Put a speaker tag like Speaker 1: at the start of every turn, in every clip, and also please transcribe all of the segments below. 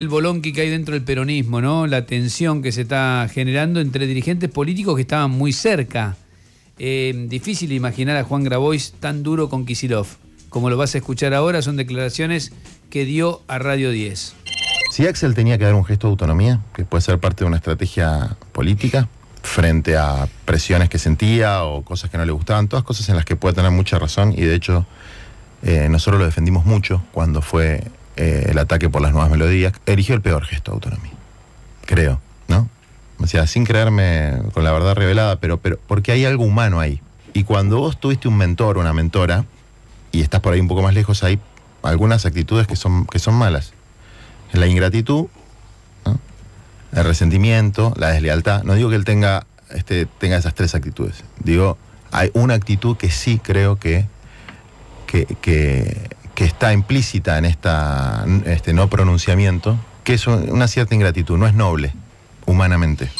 Speaker 1: el bolón que hay dentro del peronismo, ¿no? La tensión que se está generando entre dirigentes políticos que estaban muy cerca. Eh, difícil imaginar a Juan Grabois tan duro con Kisilov. Como lo vas a escuchar ahora, son declaraciones que dio a Radio 10.
Speaker 2: Si Axel tenía que dar un gesto de autonomía, que puede ser parte de una estrategia política, frente a presiones que sentía o cosas que no le gustaban, todas cosas en las que puede tener mucha razón y de hecho eh, nosotros lo defendimos mucho cuando fue eh, el ataque por las nuevas melodías, eligió el peor gesto de autonomía. Creo, ¿no? O sea, sin creerme con la verdad revelada, pero, pero porque hay algo humano ahí. Y cuando vos tuviste un mentor o una mentora, y estás por ahí un poco más lejos, hay algunas actitudes que son, que son malas. La ingratitud, el resentimiento, la deslealtad. No digo que él tenga, este, tenga esas tres actitudes. Digo, hay una actitud que sí creo que, que, que que está implícita en esta, este no pronunciamiento, que es una cierta ingratitud, no es noble, humanamente.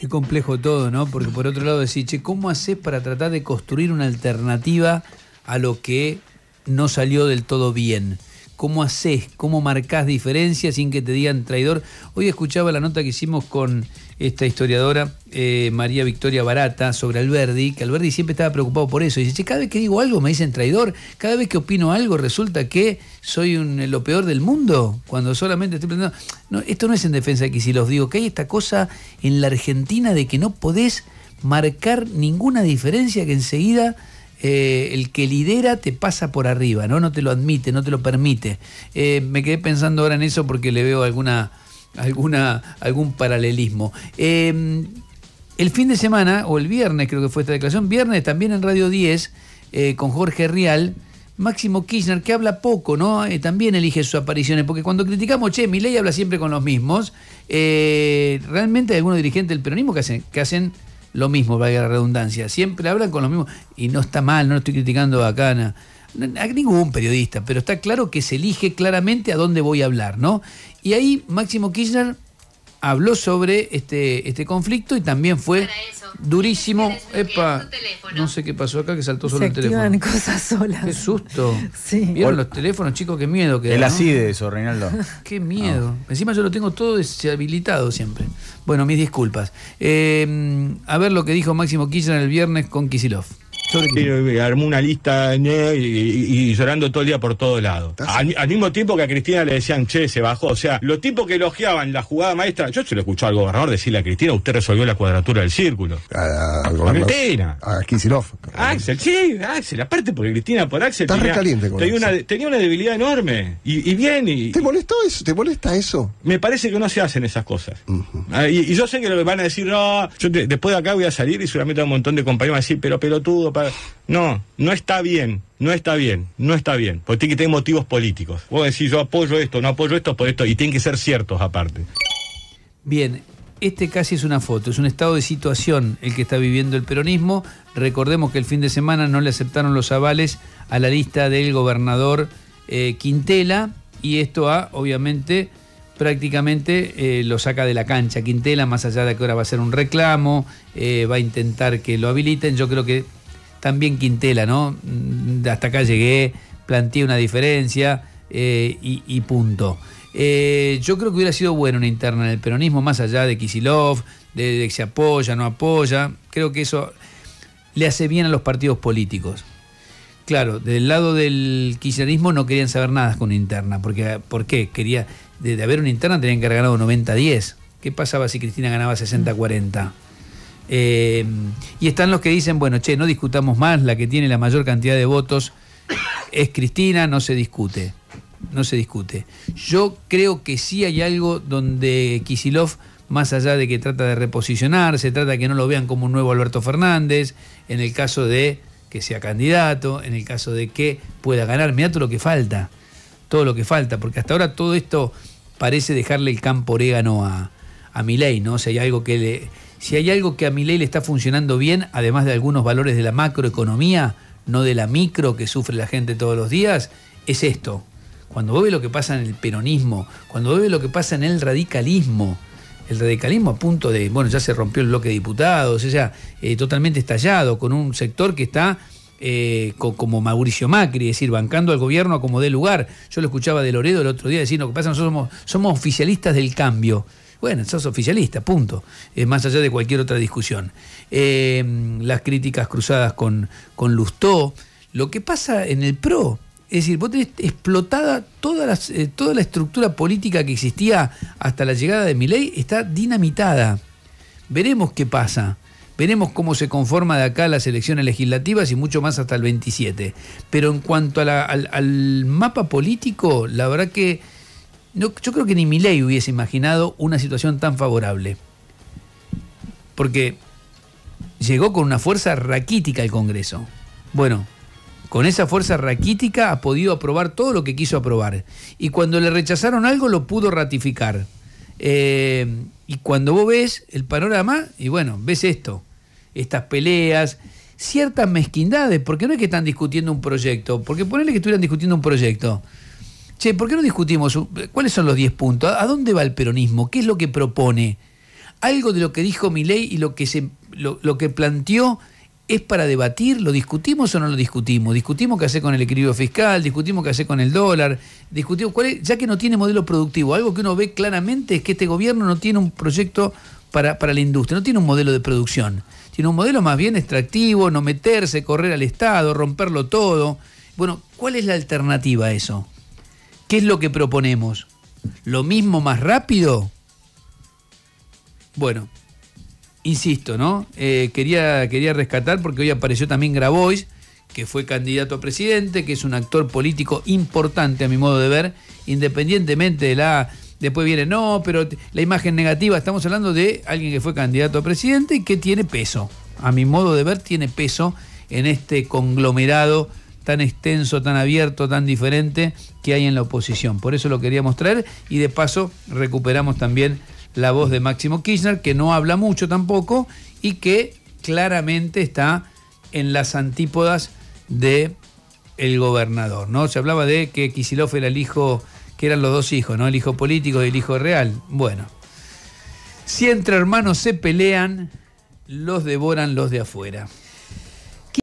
Speaker 1: Qué complejo todo, ¿no? Porque por otro lado decís, che, ¿cómo haces para tratar de construir una alternativa a lo que no salió del todo bien? ¿Cómo haces? ¿Cómo marcas diferencias sin que te digan traidor? Hoy escuchaba la nota que hicimos con esta historiadora eh, María Victoria Barata sobre Alberdi, que Alberdi siempre estaba preocupado por eso. Y dice, cada vez que digo algo me dicen traidor, cada vez que opino algo resulta que soy eh, lo peor del mundo, cuando solamente estoy planteando... No, esto no es en defensa de que si los digo, que hay esta cosa en la Argentina de que no podés marcar ninguna diferencia que enseguida eh, el que lidera te pasa por arriba, ¿no? No te lo admite, no te lo permite. Eh, me quedé pensando ahora en eso porque le veo alguna, alguna, algún paralelismo. Em, el fin de semana, o el viernes creo que fue esta declaración, viernes también en Radio 10, eh, con Jorge Rial, Máximo Kirchner, que habla poco, ¿no? también elige sus apariciones, porque cuando criticamos, che, ley habla siempre con los mismos, realmente hay algunos dirigentes del peronismo que hacen, que hacen lo mismo, valga la redundancia. Siempre hablan con lo mismo... Y no está mal, no estoy criticando a Cana, a ningún periodista, pero está claro que se elige claramente a dónde voy a hablar, ¿no? Y ahí Máximo Kirchner habló sobre este, este conflicto y también fue durísimo. Epa, no sé qué pasó acá que saltó solo el teléfono. cosas solas. Qué susto. ¿Vieron los teléfonos, chicos? Qué miedo que El así de eso, Reinaldo. Qué miedo. Encima yo lo tengo todo deshabilitado siempre. Bueno, mis disculpas. Eh, a ver lo que dijo Máximo Kirchner el viernes con Kisilov. Armó
Speaker 2: una lista y, llorando todo el día por todos lados. Al, mismo tiempo que a Cristina le decían, che, se bajó. O sea, los tipos que elogiaban la jugada maestra, yo se lo escuchaba al gobernador decirle a Cristina, usted resolvió la cuadratura del círculo. A, a, a Cristina. A Axel, sí, Axel. Aparte, porque Cristina por Axel. tenía una, debilidad enorme. Y, bien. ¿Te molestó eso? ¿Te molesta eso? Me parece que no se hacen esas cosas. Ah, y, yo sé que lo que van a decir, no, yo después de acá voy a salir y seguramente a un montón de compañeros van a decir, pero pelotudo, no, no está bien, no está bien, no está bien, porque tiene que tener motivos políticos. Vos decís, yo apoyo esto, no apoyo esto, por esto, y tienen que ser ciertos aparte.
Speaker 1: Bien, este casi es una foto, es un estado de situación el que está viviendo el peronismo. Recordemos que el fin de semana no le aceptaron los avales a la lista del gobernador eh, Quintela y esto ha, obviamente, prácticamente eh, lo saca de la cancha. Quintela, más allá de que ahora va a hacer un reclamo, eh, va a intentar que lo habiliten, yo creo que también Quintela, ¿no? Mm, hasta acá llegué, planteé una diferencia eh, y, punto. Eh, yo creo que hubiera sido bueno una interna en el peronismo, más allá de Kisilov, de, que se apoya, no apoya. Creo que eso le hace bien a los partidos políticos. Claro, del lado del kirchnerismo no querían saber nada con una interna, porque ¿por qué? Quería, de, de haber una interna tenían que haber ganado 90-10. ¿Qué pasaba si Cristina ganaba 60-40? Eh, y están los que dicen, bueno, che, no discutamos más, la que tiene la mayor cantidad de votos es Cristina, no se discute. No se discute. Yo creo que sí hay algo donde Kisilov, más allá de que trata de reposicionar, se trata de que no lo vean como un nuevo Alberto Fernández, en el caso de que sea candidato, en el caso de que pueda ganar. Mirá todo lo que falta, todo lo que falta, porque hasta ahora todo esto parece dejarle el campo orégano a, a Milei, ¿no? O sea, hay algo que le si hay algo que a mi ley le está funcionando bien, además de algunos valores de la macroeconomía, no de la micro que sufre la gente todos los días, es esto. Cuando vos lo que pasa en el peronismo, cuando vos lo que pasa en el radicalismo, el radicalismo a punto de, bueno, ya se rompió el bloque de diputados, o sea, eh, totalmente estallado, con un sector que está eh, como Mauricio Macri, es decir, bancando al gobierno como dé lugar. Yo lo escuchaba de Loredo el otro día decir, lo que pasa, nosotros somos oficialistas del cambio. Bueno, sos oficialista, punto. Eh, más allá de cualquier otra discusión. Eh, las críticas cruzadas con, con Lustó. Lo que pasa en el PRO, es decir, vos tenés explotada toda la, eh, toda la estructura política que existía hasta la llegada de Milei, está dinamitada. Veremos qué pasa. Veremos cómo se conforma de acá las elecciones legislativas y mucho más hasta el 27. Pero en cuanto al mapa político, la verdad que yo creo que ni ley hubiese imaginado una situación tan favorable. Porque llegó con una fuerza raquítica al Congreso. Bueno, con esa fuerza raquítica ha podido aprobar todo lo que quiso aprobar. Y cuando le rechazaron algo lo pudo ratificar. Eh, y cuando vos ves el panorama, y bueno, ves esto, estas peleas, ciertas mezquindades, porque no es que están discutiendo un proyecto, porque ponele que estuvieran discutiendo un proyecto. Che, ¿por qué no discutimos cuáles son los 10 puntos? ¿A dónde va el peronismo? ¿Qué es lo que propone? ¿Algo de lo que dijo ley y lo que, se, lo, que planteó es para debatir? ¿Lo discutimos o no lo discutimos? ¿Discutimos qué hacer con el equilibrio fiscal? ¿Discutimos qué hacer con el dólar? ¿Discutimos cuál Ya que no tiene modelo productivo, algo que uno ve claramente es que este gobierno no tiene un proyecto para, para la industria, no tiene un modelo de producción. Tiene un modelo más bien extractivo, no meterse, correr al Estado, romperlo todo. Bueno, ¿cuál es la alternativa a eso? ¿Qué es lo que proponemos? ¿Lo mismo más rápido? Bueno, insisto, ¿no? Eh, quería, quería rescatar porque hoy apareció también Grabois, que fue candidato a presidente, que es un actor político importante a mi modo de ver, independientemente de la... Después viene, no, pero la imagen negativa, estamos hablando de alguien que fue candidato a presidente y que tiene peso. A mi modo de ver, tiene peso en este conglomerado tan extenso, tan abierto, tan diferente que hay en la oposición. Por eso lo queríamos traer y de paso recuperamos también la voz de Máximo Kirchner, que no habla mucho tampoco y que claramente está en las antípodas de el gobernador, ¿no? Se hablaba de que Kisilov era el hijo, que eran los dos hijos, ¿no? El hijo político y el hijo real. Bueno, si entre hermanos se pelean, los devoran los de afuera.